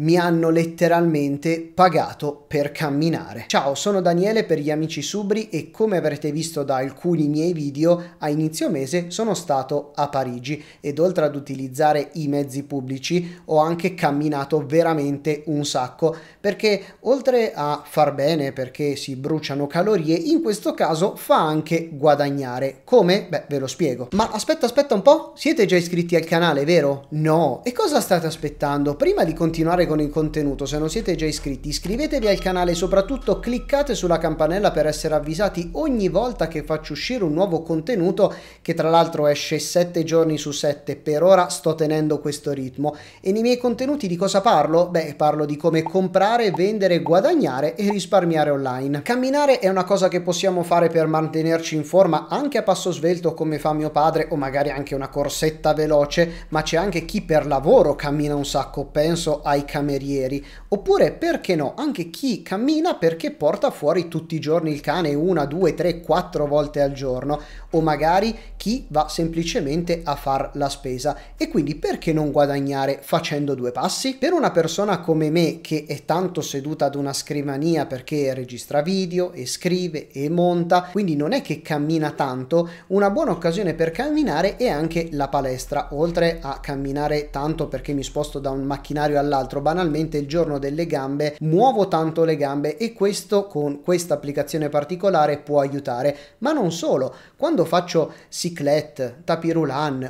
mi hanno letteralmente pagato per camminare. Ciao, sono Daniele per gli amici Subri e come avrete visto da alcuni miei video, a inizio mese sono stato a Parigi ed oltre ad utilizzare i mezzi pubblici ho anche camminato veramente un sacco perché oltre a far bene perché si bruciano calorie, in questo caso fa anche guadagnare. Come? Beh, ve lo spiego. Ma aspetta, aspetta un po', siete già iscritti al canale, vero? No, e cosa state aspettando? Prima di continuare continuare con il contenuto, se non siete già iscritti iscrivetevi al canale e soprattutto cliccate sulla campanella per essere avvisati ogni volta che faccio uscire un nuovo contenuto che tra l'altro esce 7 giorni su 7, per ora sto tenendo questo ritmo. E nei miei contenuti di cosa parlo? Beh, parlo di come comprare, vendere, guadagnare e risparmiare online. Camminare è una cosa che possiamo fare per mantenerci in forma anche a passo svelto come fa mio padre o magari anche una corsetta veloce, ma c'è anche chi per lavoro cammina un sacco, penso ai camerieri, oppure perché no, anche chi cammina perché porta fuori tutti i giorni il cane una, due, tre, quattro volte al giorno, o magari chi va semplicemente a far la spesa e quindi perché non guadagnare facendo due passi? Per una persona come me che è tanto seduta ad una scrivania perché registra video e scrive e monta, quindi non è che cammina tanto, una buona occasione per camminare è anche la palestra, oltre a camminare tanto perché mi sposto da un macchinario all'altro, banalmente il giorno delle gambe muovo tanto le gambe e questo con questa applicazione particolare può aiutare, ma non solo, quando faccio si bicyclette, tapis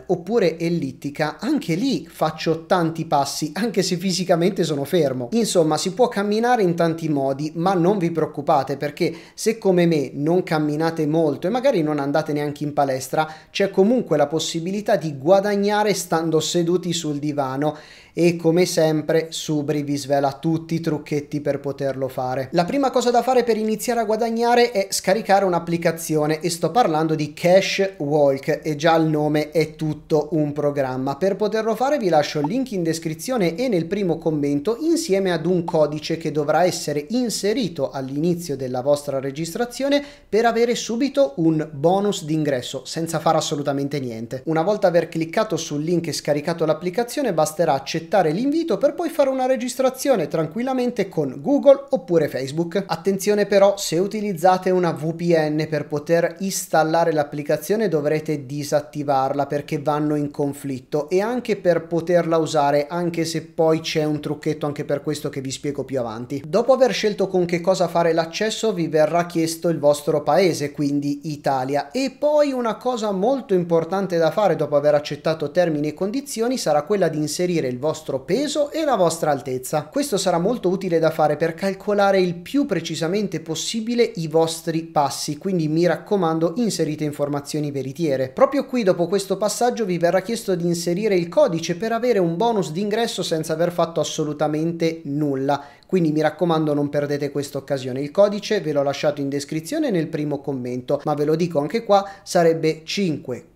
oppure ellittica, anche lì faccio tanti passi, anche se fisicamente sono fermo. Insomma, si può camminare in tanti modi, ma non vi preoccupate perché se come me non camminate molto e magari non andate neanche in palestra, c'è comunque la possibilità di guadagnare stando seduti sul divano e come sempre Subri vi svela tutti i trucchetti per poterlo fare. La prima cosa da fare per iniziare a guadagnare è scaricare un'applicazione e sto parlando di Cash Wall Talk e già il nome è tutto un programma. Per poterlo fare vi lascio il link in descrizione e nel primo commento insieme ad un codice che dovrà essere inserito all'inizio della vostra registrazione per avere subito un bonus d'ingresso senza fare assolutamente niente. Una volta aver cliccato sul link e scaricato l'applicazione basterà accettare l'invito per poi fare una registrazione tranquillamente con Google oppure Facebook. Attenzione però se utilizzate una VPN per poter installare l'applicazione dovrete dovrete disattivarla perché vanno in conflitto e anche per poterla usare anche se poi c'è un trucchetto anche per questo che vi spiego più avanti. Dopo aver scelto con che cosa fare l'accesso vi verrà chiesto il vostro paese quindi Italia e poi una cosa molto importante da fare dopo aver accettato termini e condizioni sarà quella di inserire il vostro peso e la vostra altezza. Questo sarà molto utile da fare per calcolare il più precisamente possibile i vostri passi quindi mi raccomando inserite informazioni veritiere vedere. Proprio qui dopo questo passaggio vi verrà chiesto di inserire il codice per avere un bonus d'ingresso senza aver fatto assolutamente nulla. Quindi mi raccomando non perdete questa occasione. Il codice ve l'ho lasciato in descrizione nel primo commento, ma ve lo dico anche qua, sarebbe 5QU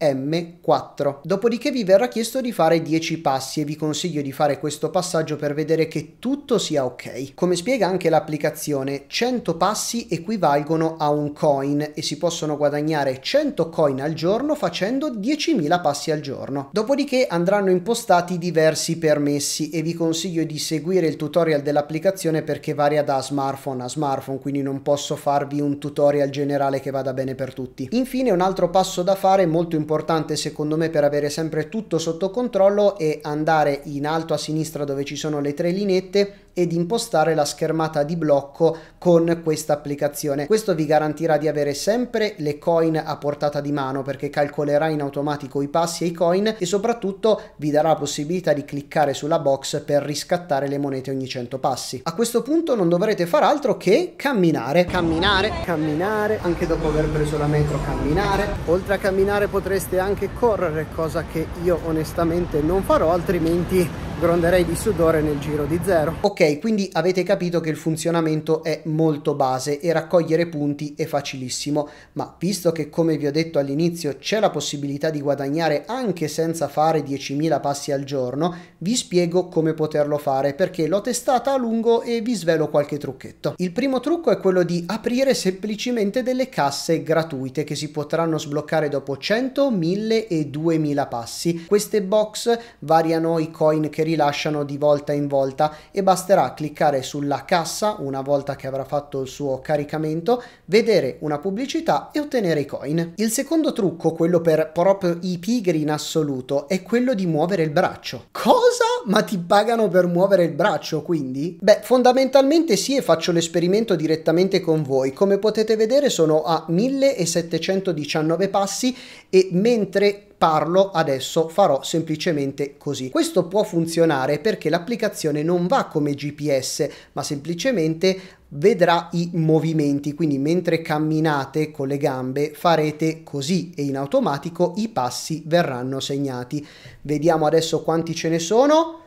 M4. Dopodiché vi verrà chiesto di fare 10 passi e vi consiglio di fare questo passaggio per vedere che tutto sia ok. Come spiega anche l'applicazione, 100 passi equivalgono a un coin e si possono guadagnare 100 coin al giorno facendo 10.000 passi al giorno. Dopodiché andranno impostati diversi permessi e vi consiglio di seguire il tutorial dell'applicazione perché varia da smartphone a smartphone, quindi non posso farvi un tutorial generale che vada bene per tutti. Infine un altro passo da fare molto importante importante secondo me per avere sempre tutto sotto controllo è andare in alto a sinistra dove ci sono le tre linette ed impostare la schermata di blocco con questa applicazione. Questo vi garantirà di avere sempre le coin a portata di mano perché calcolerà in automatico i passi e i coin e soprattutto vi darà la possibilità di cliccare sulla box per riscattare le monete ogni 100 passi. A questo punto non dovrete far altro che camminare, camminare, camminare, anche dopo aver preso la metro camminare. Oltre a camminare potreste anche correre, cosa che io onestamente non farò altrimenti gronderei di sudore nel giro di zero. Ok, quindi avete capito che il funzionamento è molto base e raccogliere punti è facilissimo, ma visto che come vi ho detto all'inizio c'è la possibilità di guadagnare anche senza fare 10.000 passi al giorno, vi spiego come poterlo fare perché l'ho testata a lungo e vi svelo qualche trucchetto. Il primo trucco è quello di aprire semplicemente delle casse gratuite che si potranno sbloccare dopo 100, 1000 e 2000 passi. Queste box variano i coin che rilasciano di volta in volta e basterà cliccare sulla cassa una volta che avrà fatto il suo caricamento, vedere una pubblicità e ottenere i coin. Il secondo trucco, quello per proprio i pigri in assoluto, è quello di muovere il braccio. Cosa? Ma ti pagano per muovere il braccio quindi? Beh, fondamentalmente sì e faccio l'esperimento direttamente con voi. Come potete vedere sono a 1719 passi e mentre parlo adesso farò semplicemente così. Questo può funzionare perché l'applicazione non va come GPS ma semplicemente vedrà i movimenti quindi mentre camminate con le gambe farete così e in automatico i passi verranno segnati vediamo adesso quanti ce ne sono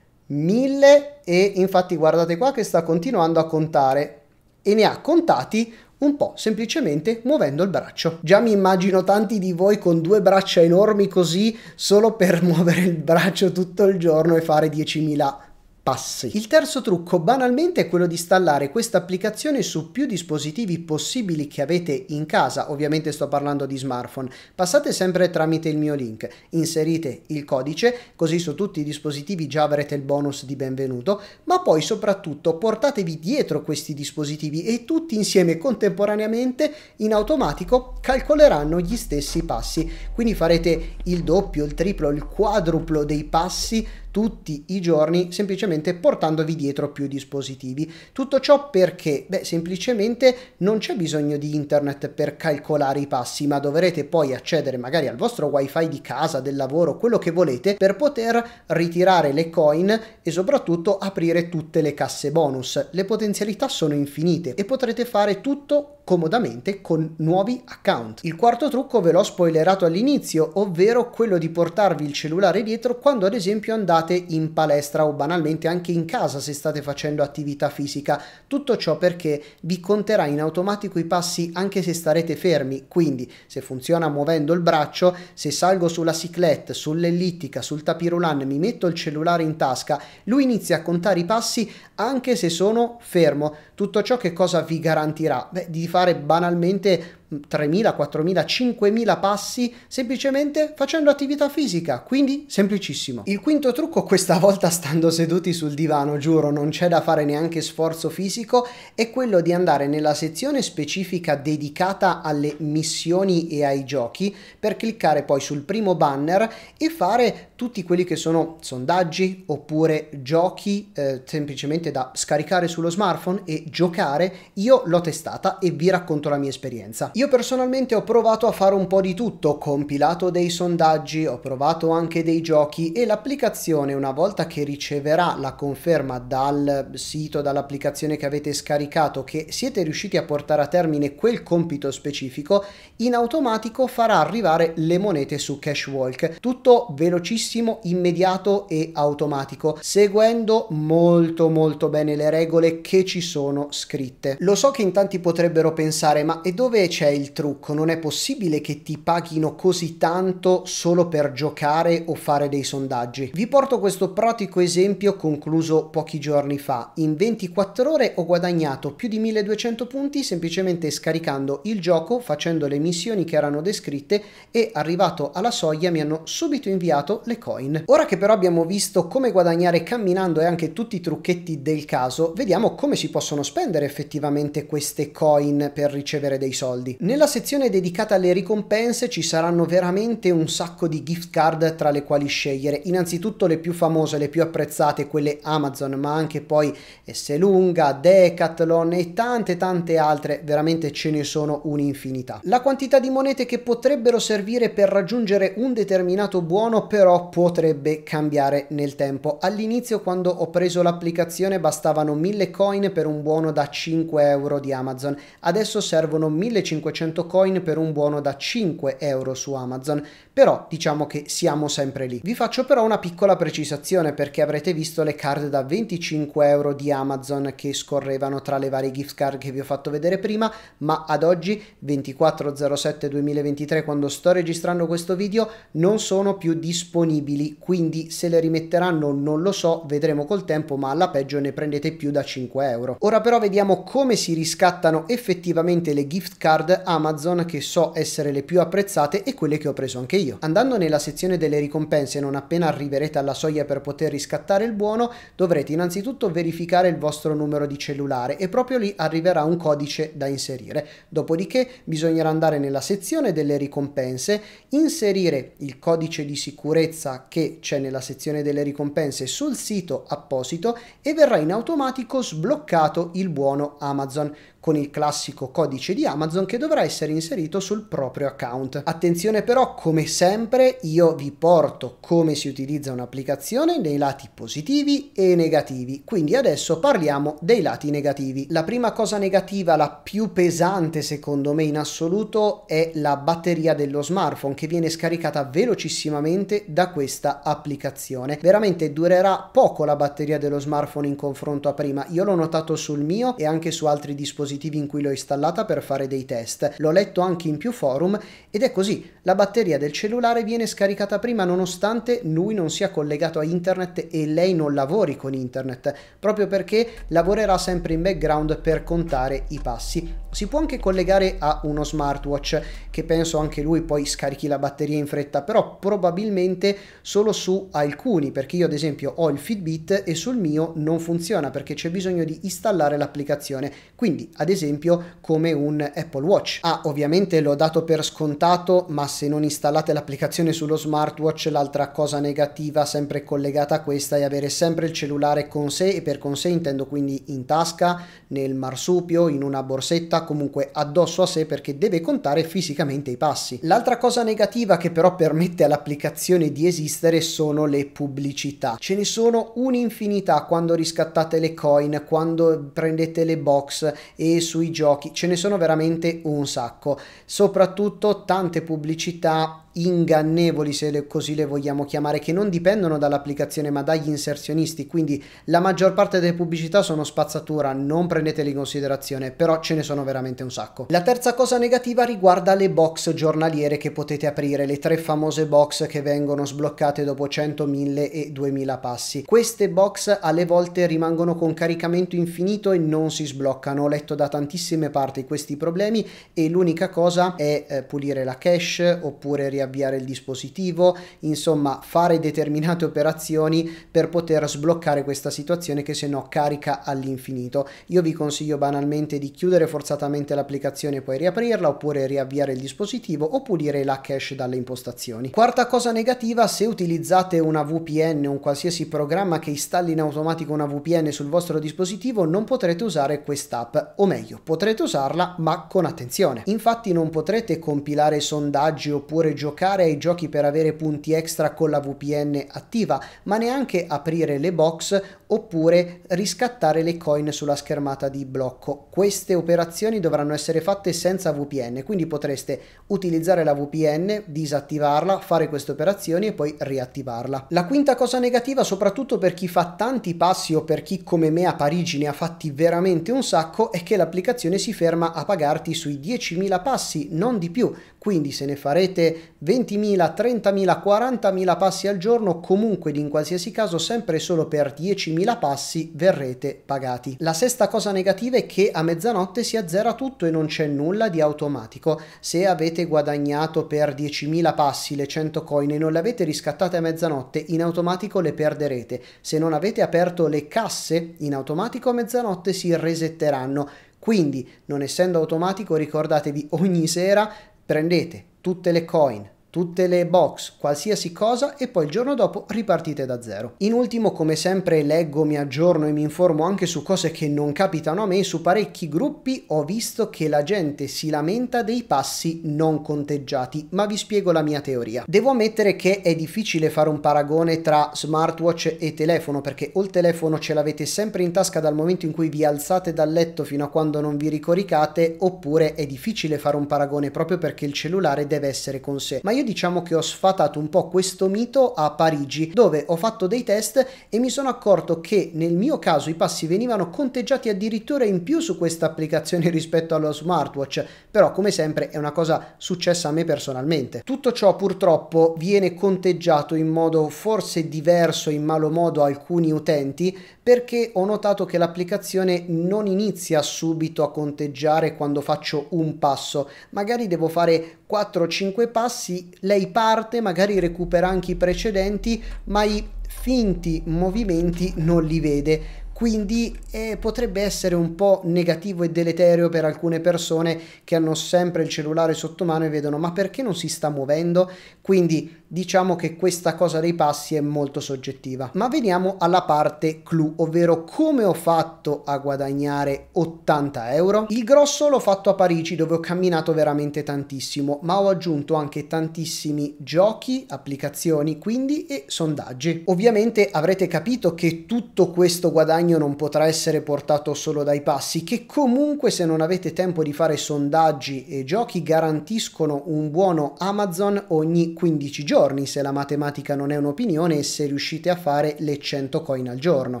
1000 e infatti guardate qua che sta continuando a contare e ne ha contati un po' semplicemente muovendo il braccio. Già mi immagino tanti di voi con due braccia enormi così solo per muovere il braccio tutto il giorno e fare 10.000 passi. Il terzo trucco banalmente è quello di installare questa applicazione su più dispositivi possibili che avete in casa, ovviamente sto parlando di smartphone. Passate sempre tramite il mio link, inserite il codice, così su tutti i dispositivi già avrete il bonus di benvenuto, ma poi soprattutto portatevi dietro questi dispositivi e tutti insieme contemporaneamente in automatico calcoleranno gli stessi passi. Quindi farete il doppio, il triplo, il quadruplo dei passi tutti i giorni semplicemente portandovi dietro più dispositivi. Tutto ciò perché? Beh, semplicemente non c'è bisogno di internet per calcolare i passi, ma dovrete poi accedere magari al vostro wifi di casa, del lavoro, quello che volete per poter ritirare le coin e soprattutto aprire tutte le casse bonus. Le potenzialità sono infinite e potrete fare tutto comodamente con nuovi account. Il quarto trucco ve l'ho spoilerato all'inizio, ovvero quello di portarvi il cellulare dietro quando ad esempio andate fate in palestra o banalmente anche in casa se state facendo attività fisica. Tutto ciò perché vi conterà in automatico i passi anche se starete fermi, quindi se funziona muovendo il braccio, se salgo sulla ciclette, sull'ellittica, sul tapirulan, mi metto il cellulare in tasca, lui inizia a contare i passi anche se sono fermo. Tutto ciò che cosa vi garantirà? Beh, di fare banalmente 3.000, 4.000, 5.000 passi semplicemente facendo attività fisica, quindi semplicissimo. Il quinto trucco questa volta stando seduti sul divano, giuro, non c'è da fare neanche sforzo fisico, è quello di andare nella sezione specifica dedicata alle missioni e ai giochi per cliccare poi sul primo banner e fare tutti quelli che sono sondaggi oppure giochi eh, semplicemente da scaricare sullo smartphone e giocare, io l'ho testata e vi racconto la mia esperienza. Io personalmente ho provato a fare un po' di tutto, ho compilato dei sondaggi, ho provato anche dei giochi e l'applicazione una volta che riceverà la conferma dal sito, dall'applicazione che avete scaricato che siete riusciti a portare a termine quel compito specifico, in automatico farà arrivare le monete su Cashwalk. Tutto velocissimo velocissimo, immediato e automatico, seguendo molto molto bene le regole che ci sono scritte. Lo so che in tanti potrebbero pensare, ma e dove c'è il trucco? Non è possibile che ti paghino così tanto solo per giocare o fare dei sondaggi. Vi porto questo pratico esempio concluso pochi giorni fa. In 24 ore ho guadagnato più di 1200 punti semplicemente scaricando il gioco, facendo le missioni che erano descritte e arrivato alla soglia mi hanno subito inviato le le coin. Ora che però abbiamo visto come guadagnare camminando e anche tutti i trucchetti del caso, vediamo come si possono spendere effettivamente queste coin per ricevere dei soldi. Nella sezione dedicata alle ricompense ci saranno veramente un sacco di gift card tra le quali scegliere. Innanzitutto le più famose, le più apprezzate, quelle Amazon, ma anche poi Esselunga, Decathlon e tante tante altre, veramente ce ne sono un'infinità. La quantità di monete che potrebbero servire per raggiungere un determinato buono però potrebbe cambiare nel tempo. All'inizio quando ho preso l'applicazione bastavano 1000 coin per un buono da 5 euro di Amazon, adesso servono 1500 coin per un buono da 5 euro su Amazon, però diciamo che siamo sempre lì. Vi faccio però una piccola precisazione perché avrete visto le card da 25 euro di Amazon che scorrevano tra le varie gift card che vi ho fatto vedere prima, ma ad oggi 2407 2023 quando sto registrando questo video non sono più disponibili disponibili, quindi se le rimetteranno non lo so, vedremo col tempo, ma alla peggio ne prendete più da 5 euro. Ora però vediamo come si riscattano effettivamente le gift card Amazon che so essere le più apprezzate e quelle che ho preso anche io. Andando nella sezione delle ricompense non appena arriverete alla soglia per poter riscattare il buono, dovrete innanzitutto verificare il vostro numero di cellulare e proprio lì arriverà un codice da inserire. Dopodiché bisognerà andare nella sezione delle ricompense, inserire il codice di sicurezza preferenza che c'è nella sezione delle ricompense sul sito apposito e verrà in automatico sbloccato il buono Amazon con il classico codice di Amazon che dovrà essere inserito sul proprio account. Attenzione però, come sempre, io vi porto come si utilizza un'applicazione nei lati positivi e negativi, quindi adesso parliamo dei lati negativi. La prima cosa negativa, la più pesante secondo me in assoluto, è la batteria dello smartphone che viene scaricata velocissimamente da questa applicazione. Veramente durerà poco la batteria dello smartphone in confronto a prima. Io l'ho notato sul mio e anche su altri dispositivi in cui l'ho installata per fare dei test. L'ho letto anche in più forum ed è così. La batteria del cellulare viene scaricata prima nonostante lui non sia collegato a internet e lei non lavori con internet, proprio perché lavorerà sempre in background per contare i passi. Si può anche collegare a uno smartwatch che penso anche lui poi scarichi la batteria in fretta, però probabilmente solo su alcuni, perché io ad esempio ho il Fitbit e sul mio non funziona perché c'è bisogno di installare l'applicazione, quindi ad esempio come un Apple Watch. Ah, ovviamente l'ho dato per scontato, ma se non installate l'applicazione sullo smartwatch, l'altra cosa negativa sempre collegata a questa è avere sempre il cellulare con sé e per con sé intendo quindi in tasca, nel marsupio, in una borsetta, comunque addosso a sé perché deve contare fisicamente i passi. L'altra cosa negativa che però permette all'applicazione di esistere esistere sono le pubblicità. Ce ne sono un'infinità quando riscattate le coin, quando prendete le box e sui giochi, ce ne sono veramente un sacco. Soprattutto tante pubblicità ingannevoli, se le, così le vogliamo chiamare, che non dipendono dall'applicazione ma dagli inserzionisti, quindi la maggior parte delle pubblicità sono spazzatura, non prendeteli in considerazione, però ce ne sono veramente un sacco. La terza cosa negativa riguarda le box giornaliere che potete aprire, le tre famose box che vengono sbloccate sbloccate dopo 100, 1000 e 2000 passi. Queste box alle volte rimangono con caricamento infinito e non si sbloccano, ho letto da tantissime parti questi problemi e l'unica cosa è eh, pulire la cache oppure riavviare il dispositivo, insomma fare determinate operazioni per poter sbloccare questa situazione che se no carica all'infinito. Io vi consiglio banalmente di chiudere forzatamente l'applicazione e poi riaprirla oppure riavviare il dispositivo o pulire la cache dalle impostazioni. Quarta cosa negativa realtà se utilizzate una VPN, un qualsiasi programma che installi in automatico una VPN sul vostro dispositivo, non potrete usare quest'app, o meglio, potrete usarla ma con attenzione. Infatti non potrete compilare sondaggi oppure giocare ai giochi per avere punti extra con la VPN attiva, ma neanche aprire le box oppure riscattare le coin sulla schermata di blocco. Queste operazioni dovranno essere fatte senza VPN, quindi potreste utilizzare la VPN, disattivarla, fare queste operazioni e poi riattivarla. La quinta cosa negativa, soprattutto per chi fa tanti passi o per chi come me a Parigi ne ha fatti veramente un sacco, è che l'applicazione si ferma a pagarti sui 10.000 passi, non di più. Quindi se ne farete 20.000, 30.000, 40.000 passi al giorno, comunque in qualsiasi caso sempre solo per 10.000 passi verrete pagati. La sesta cosa negativa è che a mezzanotte si azzera tutto e non c'è nulla di automatico. Se avete guadagnato per 10.000 passi le 100 coin e non le avete avete riscattate a mezzanotte in automatico le perderete, se non avete aperto le casse in automatico a mezzanotte si resetteranno. Quindi, non essendo automatico, ricordatevi ogni sera prendete tutte le coin tutte le box, qualsiasi cosa e poi il giorno dopo ripartite da zero. In ultimo come sempre leggo, mi aggiorno e mi informo anche su cose che non capitano a me, su parecchi gruppi ho visto che la gente si lamenta dei passi non conteggiati, ma vi spiego la mia teoria. Devo ammettere che è difficile fare un paragone tra smartwatch e telefono perché o il telefono ce l'avete sempre in tasca dal momento in cui vi alzate dal letto fino a quando non vi ricoricate oppure è difficile fare un paragone proprio perché il cellulare deve essere con sé. Ma io diciamo che ho sfatato un po' questo mito a Parigi, dove ho fatto dei test e mi sono accorto che nel mio caso i passi venivano conteggiati addirittura in più su questa applicazione rispetto allo smartwatch, però come sempre è una cosa successa a me personalmente. Tutto ciò purtroppo viene conteggiato in modo forse diverso, in malo modo a alcuni utenti, perché ho notato che l'applicazione non inizia subito a conteggiare quando faccio un passo, magari devo fare 4-5 passi, lei parte, magari recupera anche i precedenti, ma i finti movimenti non li vede quindi eh, potrebbe essere un po' negativo e deleterio per alcune persone che hanno sempre il cellulare sotto mano e vedono ma perché non si sta muovendo? Quindi diciamo che questa cosa dei passi è molto soggettiva. Ma veniamo alla parte clou, ovvero come ho fatto a guadagnare 80 euro? Il grosso l'ho fatto a Parigi dove ho camminato veramente tantissimo, ma ho aggiunto anche tantissimi giochi, applicazioni quindi e sondaggi. Ovviamente avrete capito che tutto questo guadagno guadagno non potrà essere portato solo dai passi, che comunque se non avete tempo di fare sondaggi e giochi garantiscono un buono Amazon ogni 15 giorni, se la matematica non è un'opinione e se riuscite a fare le 100 coin al giorno.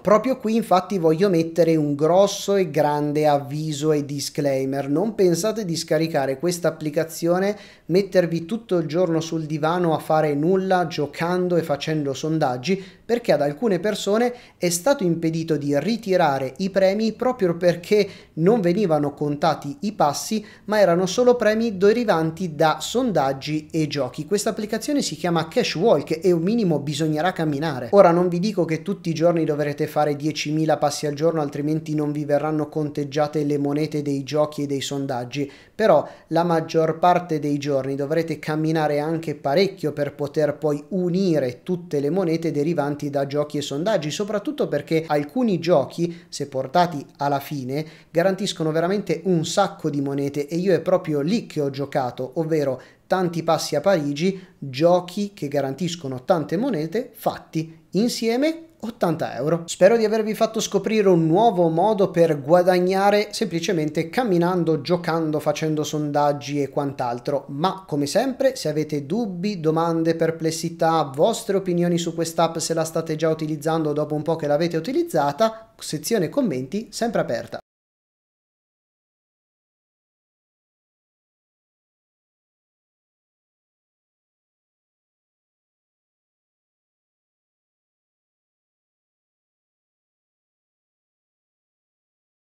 Proprio qui infatti voglio mettere un grosso e grande avviso e disclaimer, non pensate di scaricare questa applicazione, mettervi tutto il giorno sul divano a fare nulla, giocando e facendo sondaggi, perché ad alcune persone è stato impedito di ritirare i premi proprio perché non venivano contati i passi, ma erano solo premi derivanti da sondaggi e giochi. Questa applicazione si chiama Cash Walk e un minimo bisognerà camminare. Ora non vi dico che tutti i giorni dovrete fare 10.000 passi al giorno, altrimenti non vi verranno conteggiate le monete dei giochi e dei sondaggi, però la maggior parte dei giorni dovrete camminare anche parecchio per poter poi unire tutte le monete derivanti da giochi e sondaggi, soprattutto perché alcuni giochi, se portati alla fine, garantiscono veramente un sacco di monete e io è proprio lì che ho giocato, ovvero tanti passi a Parigi, giochi che garantiscono tante monete fatti insieme 80 euro. Spero di avervi fatto scoprire un nuovo modo per guadagnare semplicemente camminando, giocando, facendo sondaggi e quant'altro, ma come sempre se avete dubbi, domande, perplessità, vostre opinioni su quest'app se la state già utilizzando dopo un po' che l'avete utilizzata, sezione commenti sempre aperta.